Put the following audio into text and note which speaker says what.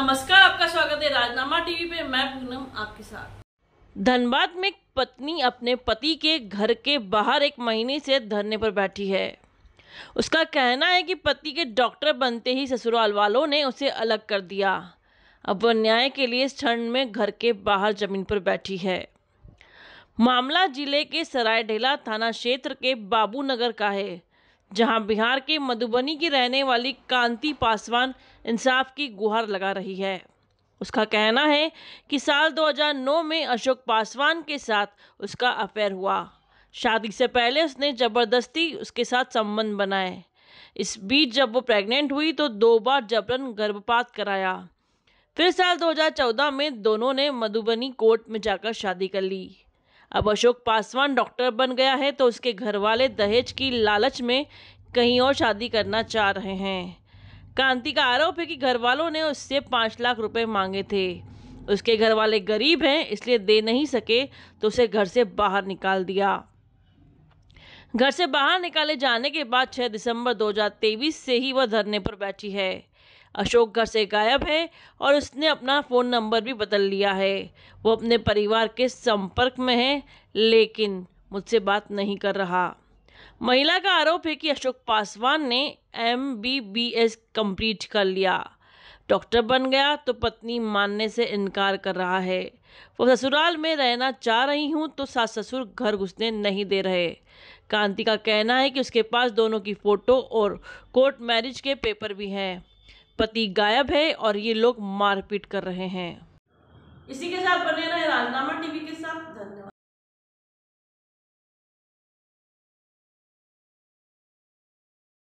Speaker 1: नमस्कार आपका स्वागत है राजनामा टीवी पे मैं पूनम आपके साथ धनबाद में पत्नी अपने पति के घर के बाहर एक महीने से धरने पर बैठी है उसका कहना है कि पति के डॉक्टर बनते ही ससुराल वालों ने उसे अलग कर दिया अब वह न्याय के लिए क्षण में घर के बाहर जमीन पर बैठी है मामला जिले के सरायढेला थाना क्षेत्र के बाबू नगर का है जहां बिहार के मधुबनी की रहने वाली कांति पासवान इंसाफ की गुहार लगा रही है उसका कहना है कि साल 2009 में अशोक पासवान के साथ उसका अफेयर हुआ शादी से पहले उसने ज़बरदस्ती उसके साथ संबंध बनाए इस बीच जब वो प्रेग्नेंट हुई तो दो बार जबरन गर्भपात कराया फिर साल 2014 में दोनों ने मधुबनी कोर्ट में जाकर शादी कर ली अब अशोक पासवान डॉक्टर बन गया है तो उसके घर वाले दहेज की लालच में कहीं और शादी करना चाह रहे हैं कांति का आरोप है कि घर वालों ने उससे पाँच लाख रुपए मांगे थे उसके घर वाले गरीब हैं इसलिए दे नहीं सके तो उसे घर से बाहर निकाल दिया घर से बाहर निकाले जाने के बाद 6 दिसंबर 2023 से ही वह धरने पर बैठी है अशोक घर से गायब है और उसने अपना फ़ोन नंबर भी बदल लिया है वो अपने परिवार के संपर्क में है लेकिन मुझसे बात नहीं कर रहा महिला का आरोप है कि अशोक पासवान ने M B B S complete कर लिया डॉक्टर बन गया तो पत्नी मानने से इनकार कर रहा है वो ससुराल में रहना चाह रही हूँ तो सास ससुर घर घुसने नहीं दे रहे कांति का कहना है कि उसके पास दोनों की फ़ोटो और कोर्ट मैरिज के पेपर भी हैं पति गायब है और ये लोग मारपीट कर रहे हैं इसी के साथ बने रहे राजनामा टीवी के साथ धन्यवाद